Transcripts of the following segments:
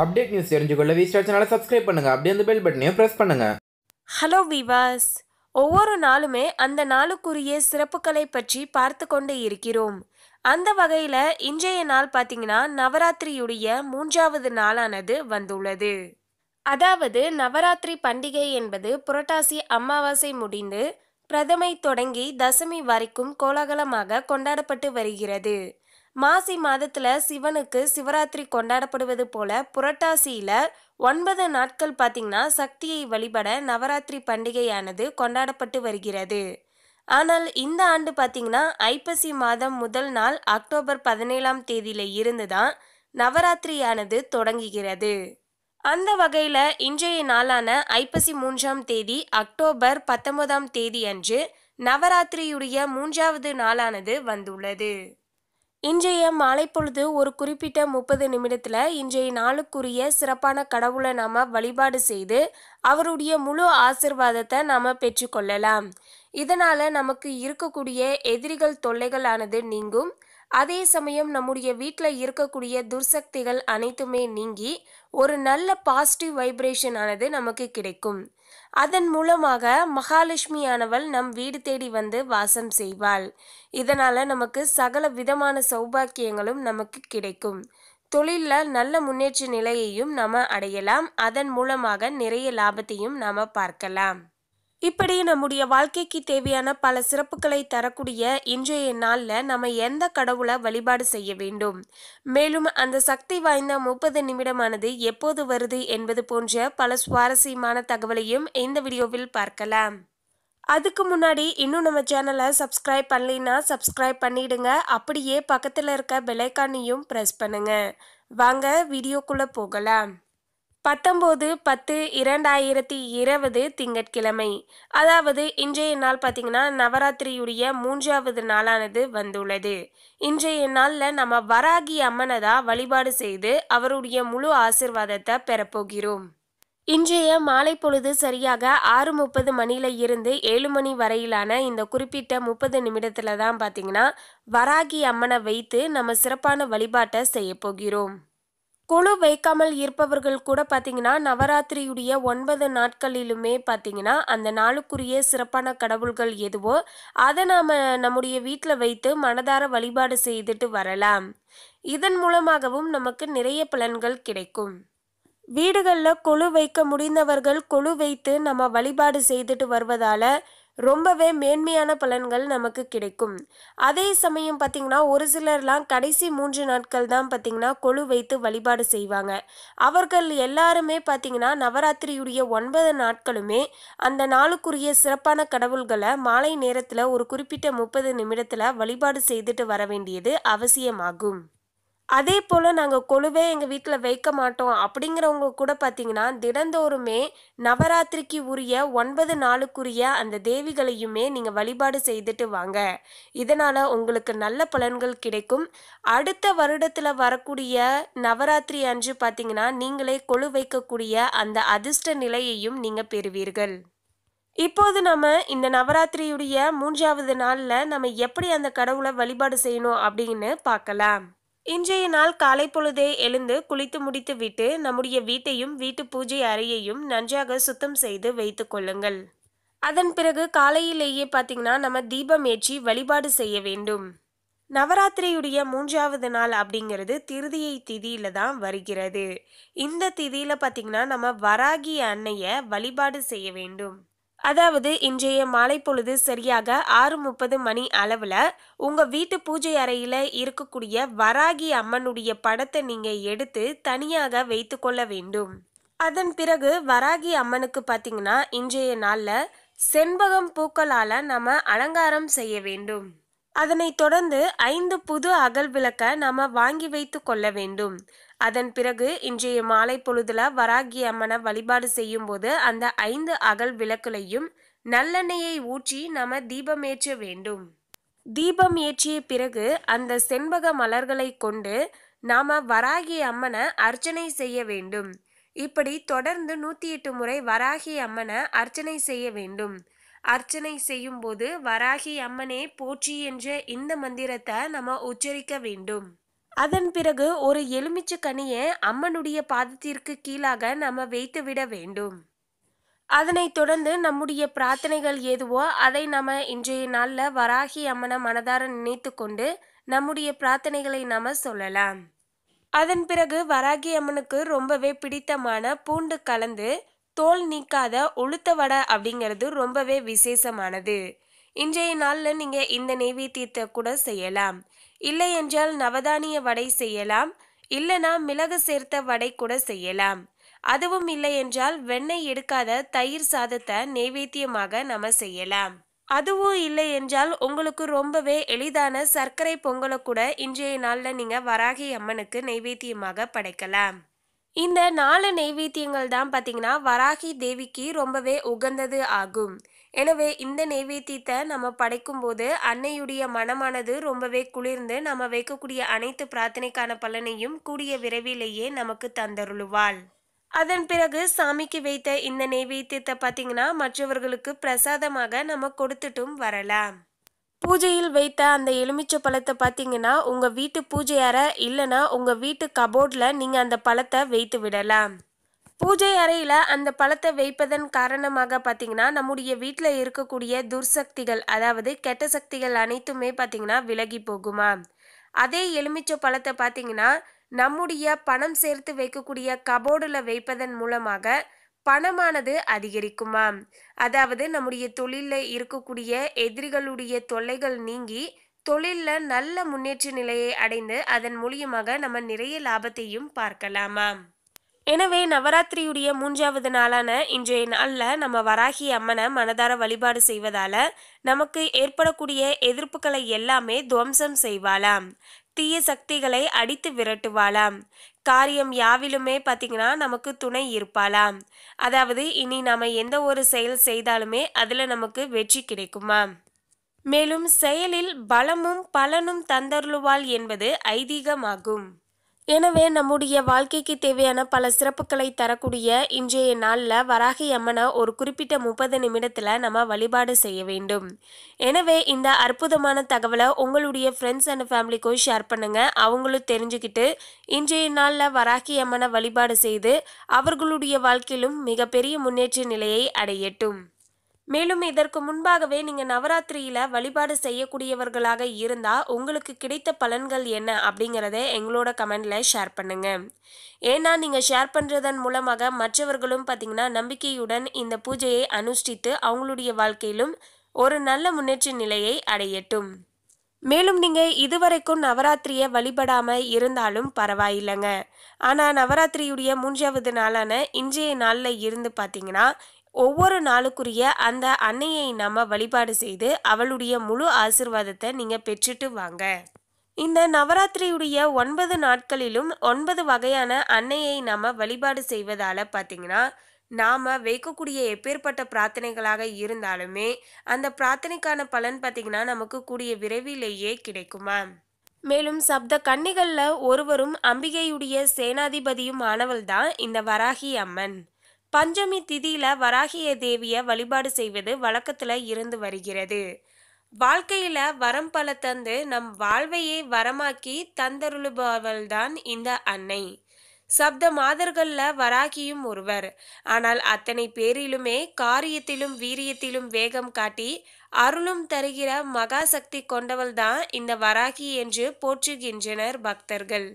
update news தெரிஞ்சுக்கொள்ள V star சேனலை subscribe பண்ணுங்க அப்படியே அந்த பெல் பட்டனையும் பிரஸ் பண்ணுங்க ஹலோ விவாஸ் ஒவ்வொரு நாளுமே அந்த நாளுக்குரிய சிறப்புகளை பற்றி பார்த்து கொண்டு இருக்கிறோம் அந்த வகையில் இன்றைய நாள் பார்த்தீங்கன்னா நவராத்திரியுடைய மூன்றாவது நாளானது வந்துள்ளது அதாவது நவராத்திரி பண்டிகை என்பது புரட்டாசி அமாவாசை முடிந்து பிரதமை தொடங்கி தசமி வரைக்கும் கோலாகலமாக கொண்டாடப்பட்டு வருகிறது மாசி மாதத்தில் சிவனுக்கு சிவராத்திரி கொண்டாடப்படுவது போல புரட்டாசியில் ஒன்பது நாட்கள் பார்த்திங்கன்னா சக்தியை வழிபட நவராத்திரி பண்டிகையானது கொண்டாடப்பட்டு வருகிறது ஆனால் இந்த ஆண்டு பாத்தீங்கன்னா ஐப்பசி மாதம் முதல் நாள் அக்டோபர் பதினேழாம் தேதியில இருந்து தான் நவராத்திரியானது தொடங்குகிறது அந்த வகையில் இன்றைய நாளான ஐப்பசி மூன்றாம் தேதி அக்டோபர் பத்தொன்பதாம் தேதி அன்று நவராத்திரியுடைய மூன்றாவது நாளானது வந்துள்ளது இன்றைய மாலை பொழுது ஒரு குறிப்பிட்ட முப்பது நிமிடத்தில் இன்றைய நாளுக்குரிய சிறப்பான கடவுளை நாம் வழிபாடு செய்து அவருடைய முழு ஆசிர்வாதத்தை நாம் பெற்றுக்கொள்ளலாம் இதனால் நமக்கு இருக்கக்கூடிய எதிரிகள் தொல்லைகளானது நீங்கும் அதே சமயம் நம்முடைய வீட்டில் இருக்கக்கூடிய துர்சக்திகள் அனைத்துமே நீங்கி ஒரு நல்ல பாசிட்டிவ் வைப்ரேஷன் ஆனது நமக்கு கிடைக்கும் அதன் மூலமாக மகாலட்சுமி ஆனவள் நம் வீடு தேடி வந்து வாசம் செய்வாள் இதனால் நமக்கு சகல விதமான சௌபாக்கியங்களும் நமக்கு கிடைக்கும் தொழிலில் நல்ல முன்னேற்ற நிலையையும் நாம் அடையலாம் அதன் மூலமாக நிறைய லாபத்தையும் நாம் பார்க்கலாம் இப்படி நம்முடைய வாழ்க்கைக்கு தேவையான பல சிறப்புகளை தரக்கூடிய இன்றைய நாளில் நம்ம எந்த கடவுளை வழிபாடு செய்ய வேண்டும் மேலும் அந்த சக்தி வாய்ந்த முப்பது நிமிடமானது எப்போது வருது என்பது போன்ற பல சுவாரஸ்யமான தகவலையும் இந்த வீடியோவில் பார்க்கலாம் அதுக்கு முன்னாடி இன்னும் நம்ம சேனலை சப்ஸ்கிரைப் பண்ணலைன்னா சப்ஸ்கிரைப் பண்ணிடுங்க அப்படியே பக்கத்தில் இருக்க பெலைக்கானையும் ப்ரெஸ் பண்ணுங்க வாங்க வீடியோக்குள்ளே போகலாம் பத்தொம்போது பத்து இரண்டாயிரத்தி இருபது திங்கட்கிழமை அதாவது இன்றைய நாள் பார்த்தீங்கன்னா நவராத்திரியுடைய மூன்றாவது நாளானது வந்துள்ளது இன்றைய நாளில் நம்ம வராகி அம்மனை தான் வழிபாடு செய்து அவருடைய முழு ஆசிர்வாதத்தை பெறப்போகிறோம் இன்றைய மாலை பொழுது சரியாக ஆறு முப்பது மணியில இருந்து ஏழு மணி வரையிலான இந்த குறிப்பிட்ட முப்பது நிமிடத்துல தான் பார்த்தீங்கன்னா வராகி அம்மனை வைத்து நம்ம சிறப்பான வழிபாட்டை செய்யப்போகிறோம் போகிறோம் குழு வைக்காமல் இருப்பவர்கள் கூட பார்த்தீங்கன்னா நவராத்திரியுடைய ஒன்பது நாட்களிலுமே பார்த்தீங்கன்னா அந்த நாளுக்குரிய சிறப்பான கடவுள்கள் எதுவோ அதை நாம் நம்முடைய வீட்டில் வைத்து மனதார வழிபாடு செய்துட்டு வரலாம் இதன் மூலமாகவும் நமக்கு நிறைய பலன்கள் கிடைக்கும் வீடுகளில் கொழு வைக்க முடிந்தவர்கள் கொழு வைத்து நம்ம வழிபாடு செய்துட்டு வருவதால் ரொம்பவே மேன்மையான பலன்கள் நமக்கு கிடைக்கும் அதே சமயம் பார்த்திங்கன்னா ஒரு சிலர்லாம் கடைசி மூன்று நாட்கள் தான் பார்த்திங்கன்னா கொழு வைத்து வழிபாடு செய்வாங்க அவர்கள் எல்லாருமே பார்த்திங்கன்னா நவராத்திரியுடைய ஒன்பது நாட்களுமே அந்த நாளுக்குரிய சிறப்பான கடவுள்களை மாலை நேரத்தில் ஒரு குறிப்பிட்ட முப்பது நிமிடத்தில் வழிபாடு செய்துட்டு வர வேண்டியது அவசியமாகும் அதே போல் நாங்கள் கொழுவே எங்கள் வீட்டில் வைக்க மாட்டோம் அப்படிங்கிறவங்க கூட பார்த்திங்கன்னா தினந்தோறுமே நவராத்திரிக்கு உரிய ஒன்பது நாளுக்குரிய அந்த தேவிகளையுமே நீங்கள் வழிபாடு செய்துட்டு வாங்க இதனால் உங்களுக்கு நல்ல பலன்கள் கிடைக்கும் அடுத்த வருடத்தில் வரக்கூடிய நவராத்திரி அன்று பார்த்திங்கன்னா நீங்களே கொழு வைக்கக்கூடிய அந்த அதிர்ஷ்ட நிலையையும் நீங்கள் பெறுவீர்கள் இப்போது நம்ம இந்த நவராத்திரியுடைய மூன்றாவது நாளில் நம்ம எப்படி அந்த கடவுளை வழிபாடு செய்யணும் அப்படின்னு பார்க்கலாம் இன்றைய நாள் காலை பொழுதே எழுந்து குளித்து முடித்துவிட்டு நம்முடைய வீட்டையும் வீட்டு பூஜை அறையையும் நன்றாக சுத்தம் செய்து வைத்து கொள்ளுங்கள் அதன் பிறகு காலையிலேயே பார்த்தீங்கன்னா நம்ம தீபம் ஏற்றி வழிபாடு செய்ய வேண்டும் நவராத்திரியுடைய மூன்றாவது நாள் அப்படிங்கிறது திருதியை திதியில தான் வருகிறது இந்த திதியில பார்த்தீங்கன்னா நம்ம வராகி அன்னைய வழிபாடு செய்ய வேண்டும் அதாவது இன்றைய மாலை பொழுது சரியாக ஆறு முப்பது மணி அளவில் உங்கள் வீட்டு பூஜை அறையில் இருக்கக்கூடிய வராகி அம்மனுடைய படத்தை நீங்கள் எடுத்து தனியாக வைத்து கொள்ள வேண்டும் அதன் பிறகு வராகி அம்மனுக்கு பார்த்தீங்கன்னா இன்றைய நாளில் செண்பகம் பூக்களால் நம்ம அலங்காரம் செய்ய வேண்டும் அதனைத் தொடர்ந்து ஐந்து புது அகல் விளக்க நாம் வாங்கி வைத்து கொள்ள வேண்டும் அதன் பிறகு இன்றைய மாலை பொழுதுல வராகி அம்மனை வழிபாடு செய்யும்போது அந்த ஐந்து அகல் விளக்குலையும் நல்லெண்ணெயை ஊற்றி தீபம் ஏற்ற வேண்டும் தீபம் ஏற்றிய பிறகு அந்த செண்பக மலர்களை கொண்டு நாம வராகி அம்மனை அர்ச்சனை செய்ய வேண்டும் இப்படி தொடர்ந்து நூற்றி எட்டு முறை வராகி அம்மனை அர்ச்சனை செய்ய வேண்டும் அர்ச்சனை செய்யும்போது வராகி அம்மனே போற்றி என்ற இந்த மந்திரத்தை நம்ம உச்சரிக்க வேண்டும் அதன் பிறகு ஒரு எலுமிச்சு கனியை அம்மனுடைய பாதத்திற்கு கீழாக நம்ம வைத்து விட வேண்டும் அதனை தொடர்ந்து நம்முடைய பிரார்த்தனைகள் எதுவோ அதை நம்ம இன்றைய நாளில் வராகி அம்மனை மனதார நினைத்து கொண்டு நம்முடைய பிரார்த்தனைகளை நாம் சொல்லலாம் அதன் பிறகு வராகி அம்மனுக்கு ரொம்பவே பிடித்தமான பூண்டு கலந்து தோல் நீக்காத உளுத்த வடை அப்படிங்கிறது ரொம்பவே விசேஷமானது இன்றைய நாளில் நீங்கள் இந்த நெய்வேத்தியத்தை கூட செய்யலாம் இல்லையென்றால் நவதானிய வடை செய்யலாம் இல்லைனா மிளகு சேர்த்த வடை கூட செய்யலாம் அதுவும் இல்லையென்றால் வெண்ணெய் எடுக்காத தயிர் சாதத்தை நெய்வேத்தியமாக நம்ம செய்யலாம் அதுவும் இல்லை என்றால் உங்களுக்கு ரொம்பவே எளிதான சர்க்கரை பொங்கலை கூட இன்றைய நாளில் நீங்கள் வராகி அம்மனுக்கு நெய்வேத்தியமாக படைக்கலாம் இந்த நாலு நெய்வேத்தியங்கள் தான் பார்த்தீங்கன்னா வராகி தேவிக்கு ரொம்பவே உகந்தது ஆகும் எனவே இந்த நெய்வேத்தியத்தை நம்ம படைக்கும் போது அன்னையுடைய மனமானது ரொம்பவே குளிர்ந்து நம்ம வைக்கக்கூடிய அனைத்து பிரார்த்தனைக்கான பலனையும் கூடிய விரைவிலேயே நமக்கு தந்தருளுவாள் அதன் பிறகு சாமிக்கு வைத்த இந்த நெய்வேத்தியத்தை பார்த்தீங்கன்னா மற்றவர்களுக்கு பிரசாதமாக நம்ம கொடுத்துட்டும் வரலாம் பூஜையில் வைத்த அந்த எலுமிச்சை பழத்தை பார்த்தீங்கன்னா உங்கள் வீட்டு பூஜை அறை இல்லைன்னா உங்கள் வீட்டு கபோர்டில் நீங்கள் அந்த பழத்தை வைத்து விடலாம் பூஜை அறையில் அந்த பழத்தை வைப்பதன் காரணமாக பார்த்திங்கன்னா நம்முடைய வீட்டில் இருக்கக்கூடிய துர்சக்திகள் அதாவது கெட்ட சக்திகள் அனைத்துமே பார்த்திங்கன்னா விலகி போகுமா அதே எலுமிச்சை பழத்தை பார்த்திங்கன்னா நம்முடைய பணம் சேர்த்து வைக்கக்கூடிய கபோர்டில் வைப்பதன் மூலமாக பணமானது அதிகரிக்குமா அதாவது நம்முடைய தொழிலில் இருக்கக்கூடிய எதிரிகளுடைய தொல்லைகள் நீங்கி தொழிலில் நல்ல முன்னேற்ற நிலையை அடைந்து அதன் மூலியமாக நம்ம நிறைய லாபத்தையும் பார்க்கலாமா எனவே நவராத்திரியுடைய மூன்றாவது நாளான இன்றைய நாளில் நம்ம வராகி அம்மனை மனதார வழிபாடு செய்வதால் நமக்கு ஏற்படக்கூடிய எதிர்ப்புகளை எல்லாமே துவம்சம் செய்வாளாம் தீய சக்திகளை அடித்து விரட்டுவாளாம் காரியம் யாவிலுமே பார்த்தீங்கன்னா நமக்கு துணை இருப்பாளாம் அதாவது இனி நாம எந்த ஒரு செயல் செய்தாலுமே அதில் நமக்கு வெற்றி கிடைக்குமா மேலும் செயலில் பலமும் பலனும் தந்தருளுவாள் என்பது ஐதீகமாகும் எனவே நம்முடைய வாழ்க்கைக்கு தேவையான பல சிறப்புகளை தரக்கூடிய இன்றைய நாளில் வராகி அம்மனை ஒரு குறிப்பிட்ட முப்பது நிமிடத்தில் நம்ம வழிபாடு செய்ய வேண்டும் எனவே இந்த அற்புதமான தகவலை உங்களுடைய ஃப்ரெண்ட்ஸ் அண்ட் ஃபேமிலிக்கும் ஷேர் பண்ணுங்கள் அவங்களும் தெரிஞ்சுக்கிட்டு இன்றைய நாளில் வராகி அம்மனை வழிபாடு செய்து அவர்களுடைய வாழ்க்கையிலும் மிகப்பெரிய முன்னேற்ற நிலையை அடையட்டும் மேலும் இதற்கு முன்பாகவே நீங்கள் நவராத்திரியில் வழிபாடு செய்யக்கூடியவர்களாக இருந்தால் உங்களுக்கு கிடைத்த பலன்கள் என்ன அப்படிங்கிறத எங்களோட கமெண்டில் ஷேர் பண்ணுங்க ஏன்னா நீங்கள் ஷேர் பண்ணுறதன் மூலமாக மற்றவர்களும் பார்த்தீங்கன்னா நம்பிக்கையுடன் இந்த பூஜையை அனுஷ்டித்து அவங்களுடைய வாழ்க்கையிலும் ஒரு நல்ல முன்னேற்ற நிலையை அடையட்டும் மேலும் நீங்கள் இதுவரைக்கும் நவராத்திரியை வழிபடாமல் இருந்தாலும் பரவாயில்லைங்க ஆனால் நவராத்திரியுடைய மூன்றாவது நாளான இன்றைய நாளில் இருந்து பார்த்தீங்கன்னா ஒவ்வொரு நாளுக்குரிய அந்த அன்னையை நம்ம வழிபாடு செய்து அவளுடைய முழு ஆசிர்வாதத்தை நீங்கள் பெற்றுட்டு வாங்க இந்த நவராத்திரியுடைய ஒன்பது நாட்களிலும் ஒன்பது வகையான அன்னையை நம்ம வழிபாடு செய்வதால் பார்த்தீங்கன்னா நாம் வைக்கக்கூடிய எப்பேற்பட்ட பிரார்த்தனைகளாக இருந்தாலுமே அந்த பிரார்த்தனைக்கான பலன் பார்த்திங்கன்னா நமக்கு கூடிய விரைவிலேயே கிடைக்குமா மேலும் சப்த கன்னிகளில் ஒருவரும் அம்பிகையுடைய சேனாதிபதியும் ஆனவள் தான் இந்த வராகி அம்மன் பஞ்சமி திதியில வராகிய தேவிய வழிபாடு செய்வது வழக்கத்துல இருந்து வருகிறது வாழ்க்கையில வரம் பல தந்து நம் வாழ்வையே வரமாக்கி தந்தருளுபவள்தான் இந்த அன்னை சப்த மாதர்கள்ல வராகியும் ஒருவர் ஆனால் அத்தனை பேரிலுமே காரியத்திலும் வீரியத்திலும் வேகம் காட்டி அருளும் தருகிற மகாசக்தி கொண்டவள்தான் இந்த வராகி என்று போற்றுகின்றனர் பக்தர்கள்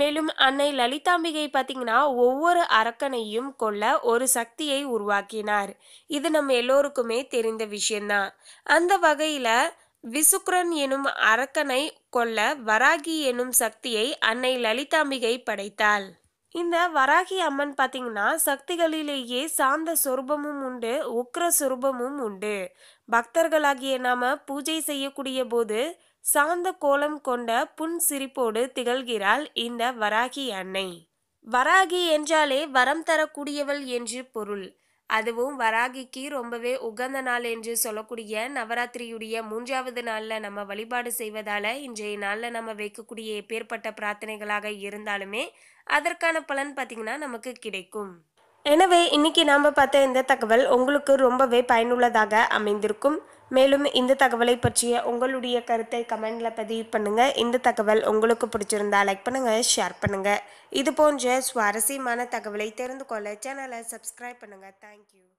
மேலும் அன்னை லலிதாம்பிகை பார்த்தீங்கன்னா ஒவ்வொரு அரக்கனையும் கொல்ல ஒரு சக்தியை உருவாக்கினார் இது நம்ம எல்லோருக்குமே தெரிந்த விஷயம்தான் அந்த வகையில் விசுக்ரன் எனும் அரக்கனை கொல்ல வராகி எனும் சக்தியை அன்னை லலிதாம்பிகை படைத்தாள் இந்த வராகி அம்மன் பார்த்தீங்கன்னா சக்திகளிலேயே சாந்த சொரூபமும் உண்டு உக்ர சொரூபமும் உண்டு பக்தர்களாகிய நாம பூஜை செய்யக்கூடிய போது சாந்த கோலம் கொண்ட புன் சிரிப்போடு திகழ்கிறாள் இந்த வராகி அன்னை வராகி என்றாலே வரம் தரக்கூடியவள் என்று பொருள் அதுவும் வராகிக்கு ரொம்பவே உகந்த நாள் என்று சொல்லக்கூடிய நவராத்திரியுடைய மூன்றாவது நாளில் நம்ம வழிபாடு செய்வதால் இன்றைய நாளில் நம்ம வைக்கக்கூடிய பேர்பட்ட பிரார்த்தனைகளாக இருந்தாலுமே அதற்கான பலன் பார்த்திங்கன்னா நமக்கு கிடைக்கும் எனவே இன்னைக்கு நாம் பார்த்த இந்த தகவல் உங்களுக்கு ரொம்பவே பயனுள்ளதாக அமைந்திருக்கும் மேலும் இந்த தகவலை பற்றிய உங்களுடைய கருத்தை கமெண்டில் பதிவு பண்ணுங்கள் இந்த தகவல் உங்களுக்கு பிடிச்சிருந்தால் லைக் பண்ணுங்கள் ஷேர் பண்ணுங்கள் இது போன்ற சுவாரஸ்யமான தகவலை தெரிந்து கொள்ள சேனலை சப்ஸ்கிரைப் பண்ணுங்கள் தேங்க்யூ